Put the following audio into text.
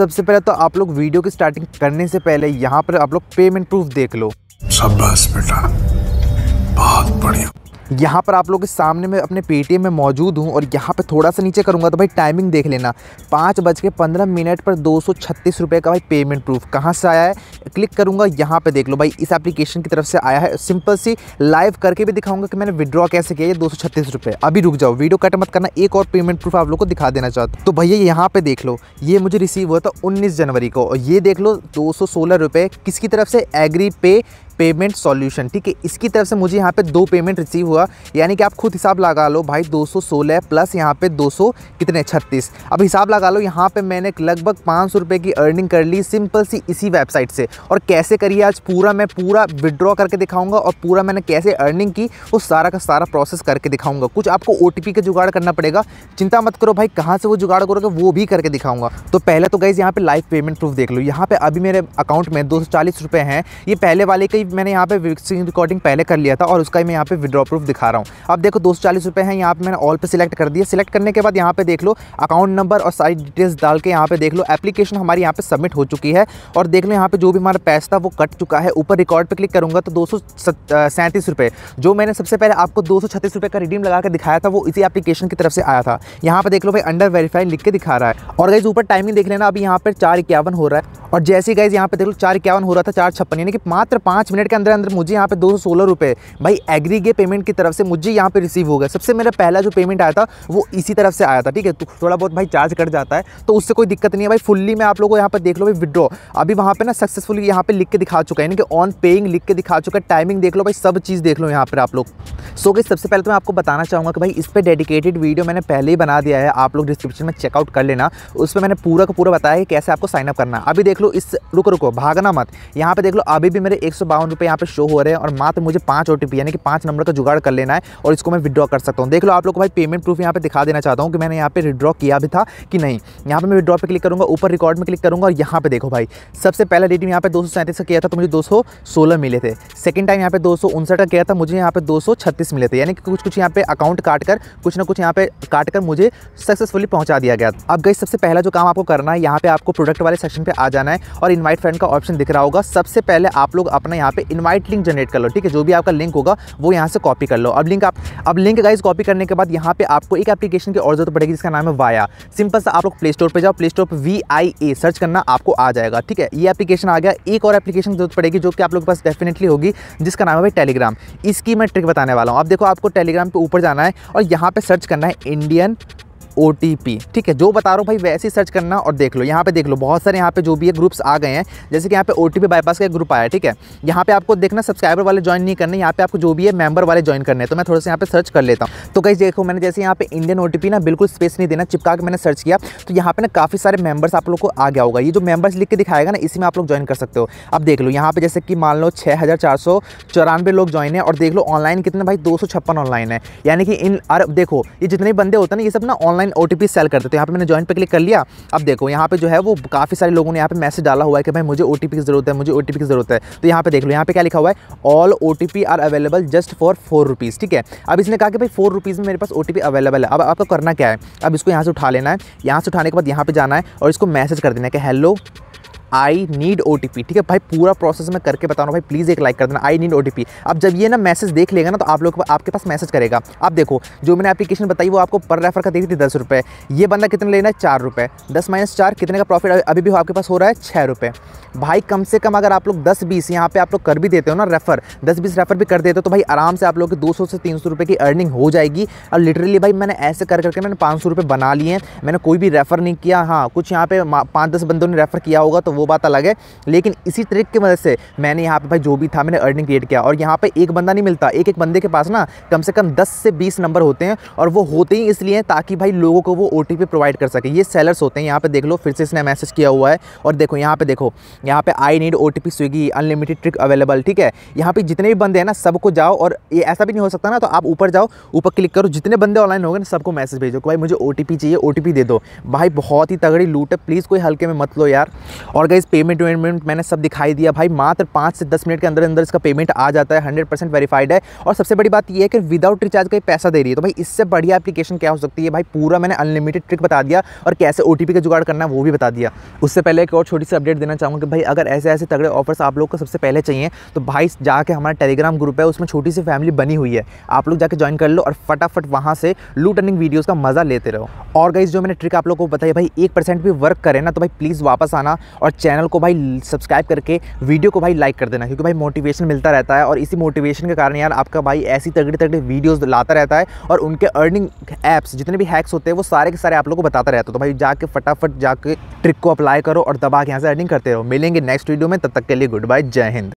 सबसे पहले तो आप लोग वीडियो की स्टार्टिंग करने से पहले यहाँ पर आप लोग पेमेंट प्रूफ देख लो शाबाश बेटा बहुत बढ़िया यहाँ पर आप लोग के सामने में अपने पेटीएम में मौजूद हूँ और यहाँ पे थोड़ा सा नीचे करूँगा तो भाई टाइमिंग देख लेना पाँच बज के पंद्रह मिनट पर दो सौ छत्तीस रुपये का भाई पेमेंट प्रूफ कहाँ से आया है क्लिक करूँगा यहाँ पे देख लो भाई इस एप्लीकेशन की तरफ से आया है सिंपल सी लाइव करके भी दिखाऊंगा कि मैंने विड्रॉ कैसे किया ये दो सौ छत्तीस रुपये अभी रुक जाओ वीडियो कट मत करना एक और पेमेंट प्रूफ आप लोग को दिखा देना चाहते तो भैया यहाँ पर देख लो ये मुझे रिसीव हुआ था उन्नीस जनवरी को और ये देख लो दो सौ सोलह रुपये किसकी तरफ से एग्री पे पेमेंट सॉल्यूशन ठीक है इसकी तरफ से मुझे यहाँ पे दो पेमेंट रिसीव हुआ यानी कि आप खुद हिसाब लगा लो भाई 216 प्लस यहाँ पे 200 कितने 36 अब हिसाब लगा लो यहाँ पे मैंने लगभग पाँच सौ की अर्निंग कर ली सिंपल सी इसी वेबसाइट से और कैसे करिए आज पूरा मैं पूरा विड्रॉ करके दिखाऊँगा और पूरा मैंने कैसे अर्निंग की वो सारा का सारा प्रोसेस करके दिखाऊँगा कुछ आपको ओ का जुगाड़ करना पड़ेगा चिंता मत करो भाई कहाँ से वो जुगाड़ करोगे वो भी करके दिखाऊँगा तो पहले तो गई यहाँ पे लाइव पेमेंट प्रूफ देख लो यहाँ पे अभी मेरे अकाउंट में दो सौ हैं ये पहले वाले कई मैंने यहाँ पे स्क्रीन रिकॉर्डिंग पहले कर लिया था और उसका ही मैं यहाँ पे विड्रॉ प्रूफ दिखा रहा हूँ अब देखो दो सौ हैं यहाँ पे मैंने ऑल पे सिलेक्ट कर दिया सिलेक्ट करने के बाद यहाँ पे देख लो अकाउंट नंबर और सारी डिटेल्स डाल के यहाँ पे देख लो एप्लीकेशन हमारी यहाँ पे सबमिट हो चुकी है और देख लो यहाँ पे जो भी हमारा पैसा था वो कट चुका है ऊपर रिकॉर्ड पर क्लिक करूँगा तो दो रुपये जो मैंने सबसे पहले आपको दो का रिडीम लगा के दिखाया था वो इसी एप्लीकेशन की तरफ से आया था यहाँ पर देख लो भाई अंडर वेरीफाई लिख के दिखा रहा है और गई ऊपर टाइमिंग देख लेना अभी यहाँ पर चार हो रहा है और जैसे गाइज यहाँ पे देख लो चार हो रहा था चार यानी कि मात्र पाँच मिनट के अंदर अंदर मुझे यहाँ पे दो सौ भाई एग्री के पेमेंट की तरफ से मुझे यहाँ पे रिसीव हो गया सबसे मेरा पहला जो पेमेंट आया था वो इसी तरफ से आया था ठीक है तो थोड़ा बहुत भाई चार्ज कट जाता है तो उससे कोई दिक्कत नहीं है भाई फुल्ली मैं आप लोगों को यहाँ पर देख लो भाई विड्रॉ अभी वहाँ पर ना सक्सेसफुल यहाँ पर लिख के दिखा चुका है यानी कि ऑन पेइंग लिख के दिखा चुका है टाइमिंग देख लो भाई सब चीज़ देख लो यहाँ पर आप लोग सो गई सबसे पहले तो मैं आपको बताना चाहूँगा कि भाई इस पर डेडिकेटेड वीडियो मैंने पहले ही बना दिया है आप लोग डिस्क्रिप्शन में चेकआउट कर लेना उस पर मैंने पूरा का पूरा बताया कि कैसे आपको साइनअप करना अभी देख लो इस रुको रुको भागना मत यहाँ पर देख लो अभी भी मेरे एक सत्तावन रुपये यहाँ पे शो हो रहे हैं और मात्र मुझे पाँच ओ यानी कि पाँच नंबर का जुगाड़ कर लेना है और इसको मैं विड्रॉ कर सकता हूँ देख लो आप लोग को भाई पेमेंट प्रूफ यहाँ पे दिखा देना चाहता हूँ कि मैंने यहाँ पे विड्रॉ किया भी था कि नहीं यहाँ पर मैं विड्रॉ पर क्लिक करूँगा ऊपर रिकॉर्ड में क्लिक करूँगा और यहाँ पर देखो भाई सबसे पहला रेटिंग यहाँ पे दो का किया था तो मुझे दो मिले थे सेकंड टाइम यहाँ पे दो का किया था मुझे यहाँ पे दो मिले थे यानी कि कुछ कुछ यहाँ पे अकाउंट काट कर कुछ ना कुछ यहाँ पे काट कर मुझे सक्सेसफुली पहुँचा दिया गया अब गई सबसे पहला जो काम आपको करना है यहाँ पे आपको प्रोडक्ट वाले सेक्शन पर आ जाना है और इन्वाइट फ्रेंड का ऑप्शन दिख रहा होगा सबसे पहले आप लोग अपना यहाँ पे इनवाइट लिंक जनरेट कर लो ठीक है जो भी आपका लिंक होगा वो यहाँ से कॉपी कर लो अब लिंक आप अब लिंक गाइज कॉपी करने के बाद यहाँ पे आपको एक एप्लीकेशन की और जरूरत पड़ेगी जिसका नाम है वाया सिंपल सा आप लोग प्ले स्टोर पर जाओ प्ले स्टोर पर वी आई ए सर्च करना आपको आ जाएगा ठीक है ये एप्लीकेशन आ गया एक और एप्लीकेशन की जरूरत पड़ेगी जो कि आप लोग के पास डेफिनेटली होगी जिसका नाम है भाई टेलीग्राम इसकी मैं ट्रिक बताने वाला हूँ अब देखो आपको टेलीग्राम पर ऊपर जाना है और यहाँ पर सर्च करना है इंडियन ओ ठीक है जो बता रहा हूँ भाई वैसे ही सर्च करना और देख लो यहाँ पे देख लो बहुत सारे यहाँ पे जो भी है ग्रुप्स आ गए हैं जैसे कि यहाँ पे ओ बाईपास का एक ग्रुप आया ठीक है यहाँ पे आपको देखना सब्सक्राइबर वाले ज्वाइन नहीं करने यहाँ पे आपको जो भी है मेंबर वाले ज्वाइन करने तो मैं थोड़ा सा यहाँ पे सर्च कर लेता हूँ तो कहीं देखो मैंने जैसे यहाँ पे इंडियन ओ ना बिल्कुल स्पेस नहीं देना चिपका के मैंने सर्च किया तो यहाँ पे ना काफ़ी सारे मेंबर्स आप लोग को आ गया होगा ये जो मेंबर्स लिख के दिखाएगा ना इसमें आप लोग ज्वाइन कर सकते हो अब देख लो यहाँ पे जैसे कि मान लो छः लोग ज्वाइन है और देख लो ऑनलाइन कितने भाई दो ऑनलाइन है यानी कि इन और देखो ये जितने बंदे होते हैं ना ये सब ना ऑनलाइन ऑनलाइन ओ सेल करते तो यहाँ पर मैंने ज्वाइन पर क्लिक कर लिया अब देखो यहाँ पर जो है वो काफ़ी सारे लोगों ने यहाँ पर मैसेज डाला हुआ है कि भाई मुझे ओ की ज़रूरत है मुझे ओ की ज़रूरत है तो यहाँ पर देख लो यहाँ पर क्या लिखा हुआ है all O R available just for four rupees ठीक है अब इसने कहा कि भाई फोर रुपीज़ में मेरे पास ओ अवेलेबल है अब आपको करना क्या है अब इसको यहाँ से उठा लेना है यहाँ से उठाने के बाद यहाँ पर जाना है और इसको मैसेज कर देना है कि हेलो आई नीड ओ ठीक है भाई पूरा प्रोसेस मैं करके बता रहा हूँ भाई प्लीज़ एक लाइक कर देना आई नीड ओ अब जब ये ना मैसेज देख लेगा ना तो आप लोग आपके पास मैसेज करेगा आप देखो जो मैंने एप्लीकेशन बताई वो आपको पर रेफर का दे रही थी दस रुपये ये बंदा कितने लेना है चार रुपये दस माइनस चार कितने का प्रॉफिट अभी भी आपके पास हो रहा है छः रुपये भाई कम से कम अगर आप लोग दस बीस यहाँ पे आप लोग कर भी देते हो ना रेफर दस बीस रेफर भी कर देते हो तो भाई आराम से आप लोग की दो सौ से तीन सौ रुपये की अर्निंग हो जाएगी और लिटरली भाई मैंने ऐसे कर करके मैंने पाँच सौ रुपये बना लिए हैं मैंने कोई भी रेफर नहीं किया हाँ कुछ यहाँ पे पाँच दस बंदों ने रेफर किया होगा तो वो बात अलग है लेकिन इसी ट्रिक की मदद से मैंने यहाँ पर भाई जो भी था मैंने अर्निंग क्रिएट किया और यहाँ पर एक बंदा नहीं मिलता एक एक बंदे के पास ना कम से कम दस से बीस नंबर होते हैं और वो होते ही इसलिए ताकि भाई लोगों को वो ओ प्रोवाइड कर सके ये सेलर्स होते हैं यहाँ पर देख लो फिर से इसने मैसेज किया हुआ है और देखो यहाँ पर देखो यहाँ पर I need O Swiggy unlimited trick available ठीक है यहाँ पर जितने भी बंदे हैं ना सबको जाओ और ये ऐसा भी नहीं हो सकता ना तो आप ऊपर जाओ ऊपर क्लिक करो जितने बंदे ऑनलाइन हो गए ना सबको मैसेज भेजो कि भाई मुझे ओ चाहिए ओ दे दो भाई बहुत ही तगड़ी लूट है प्लीज़ कोई हल्के में मत लो यार और गई पेमेंट वेमेंट मैंने सब दिखाई दिया भाई मात्र पाँच से दस मिनट के अंदर अंदर इसका पेमेंट आ जाता है हंड्रेड परसेंट वेरीफाइड है और सबसे बड़ी बात यह है कि विदाउट रिचार्ज का पैसा दे रही है तो भाई इससे बढ़िया एप्लीकेशन क्या हो सकती है भाई पूरा मैंने अनलिमिटेड ट्रिक बता दिया और कैसे ओ का जुगाड़ करना है वो भी बता दिया उससे पहले एक और छोटी सी अपडेट देना चाहूँगा कि भाई अगर ऐसे ऐसे तगड़े ऑफर्स आप लोग को सबसे पहले चाहिए तो भाई जाके हमारा टेलीग्राम ग्रुप है उसमें छोटी सी फैमिली बनी हुई है आप लोग जाके ज्वाइन कर लो और फटाफट वहाँ से लू टर्निंग वीडियोज़ का मज़ा लेते रहो और गाइज जो मैंने ट्रिक आप लोग को बताई भाई एक परसेंट भी वर्क करें ना तो भाई प्लीज़ वापस आना और चैनल को भाई सब्सक्राइब करके वीडियो को भाई लाइक कर देना क्योंकि भाई मोटिवेशन मिलता रहता है और इसी मोटिवेशन के कारण यार आपका भाई ऐसी तगड़ी तगड़ी वीडियोस लाता रहता है और उनके अर्निंग ऐप्स जितने भी हैक्स होते हैं वो सारे के सारे आप लोग को बताता रहता है तो भाई जाके फटाफट जाके ट्रिक को अप्लाई करो और दबा के यहाँ से अर्निंग करते रहो मिलेंगे नेक्स्ट वीडियो में तब तक के लिए गुड बाय जय हिंद